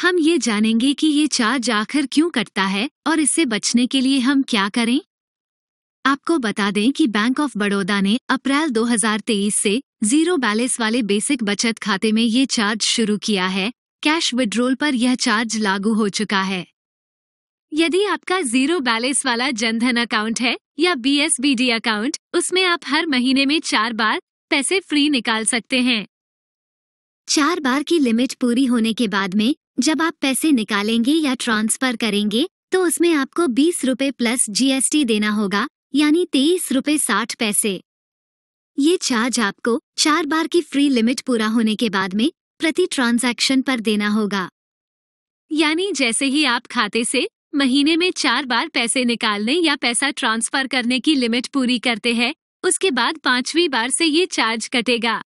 हम ये जानेंगे कि ये चार्ज आखिर क्यों कटता है और इससे बचने के लिए हम क्या करें आपको बता दें कि बैंक ऑफ बड़ौदा ने अप्रैल 2023 से जीरो बैलेंस वाले बेसिक बचत खाते में ये चार्ज शुरू किया है कैश विड्रोल पर यह चार्ज लागू हो चुका है यदि आपका जीरो बैलेंस वाला जनधन अकाउंट है या बी अकाउंट उसमें आप हर महीने में चार बार पैसे फ्री निकाल सकते हैं चार बार की लिमिट पूरी होने के बाद में जब आप पैसे निकालेंगे या ट्रांसफर करेंगे तो उसमें आपको बीस रूपए प्लस जीएसटी देना होगा यानी तेईस रूपए साठ पैसे ये चार्ज आपको चार बार की फ्री लिमिट पूरा होने के बाद में प्रति ट्रांजैक्शन पर देना होगा यानी जैसे ही आप खाते से महीने में चार बार पैसे निकालने या पैसा ट्रांसफर करने की लिमिट पूरी करते हैं उसके बाद पांचवी बार से ये चार्ज कटेगा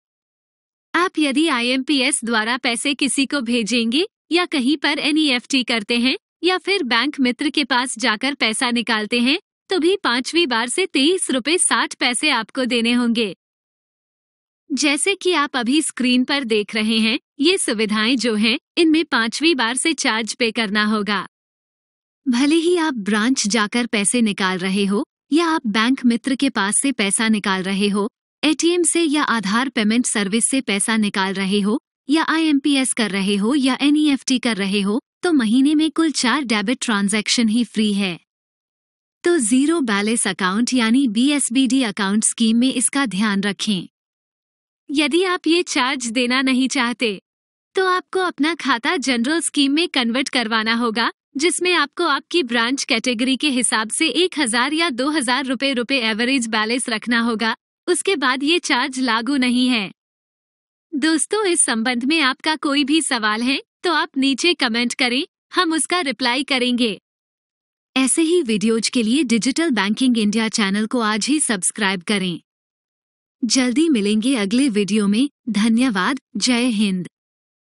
आप यदि आई द्वारा पैसे किसी को भेजेंगे या कहीं पर एन e करते हैं या फिर बैंक मित्र के पास जाकर पैसा निकालते हैं तो भी पांचवी बार से तेईस रूपए साठ पैसे आपको देने होंगे जैसे कि आप अभी स्क्रीन पर देख रहे हैं ये सुविधाएं जो हैं इनमें पांचवी बार से चार्ज पे करना होगा भले ही आप ब्रांच जाकर पैसे निकाल रहे हो या आप बैंक मित्र के पास से पैसा निकाल रहे हो एटीएम से या आधार पेमेंट सर्विस से पैसा निकाल रहे हो या आईएमपीएस कर रहे हो या एनईएफटी e कर रहे हो तो महीने में कुल चार डेबिट ट्रांजैक्शन ही फ्री है तो जीरो बैलेंस अकाउंट यानी बीएसबीडी अकाउंट स्कीम में इसका ध्यान रखें यदि आप ये चार्ज देना नहीं चाहते तो आपको अपना खाता जनरल स्कीम में कन्वर्ट करवाना होगा जिसमें आपको आपकी ब्रांच कैटेगरी के हिसाब से एक हज़ार या दो हजार रुपए रुपए एवरेज बैलेंस रखना होगा उसके बाद ये चार्ज लागू नहीं है दोस्तों इस संबंध में आपका कोई भी सवाल है तो आप नीचे कमेंट करें हम उसका रिप्लाई करेंगे ऐसे ही वीडियोज के लिए डिजिटल बैंकिंग इंडिया चैनल को आज ही सब्सक्राइब करें जल्दी मिलेंगे अगले वीडियो में धन्यवाद जय हिंद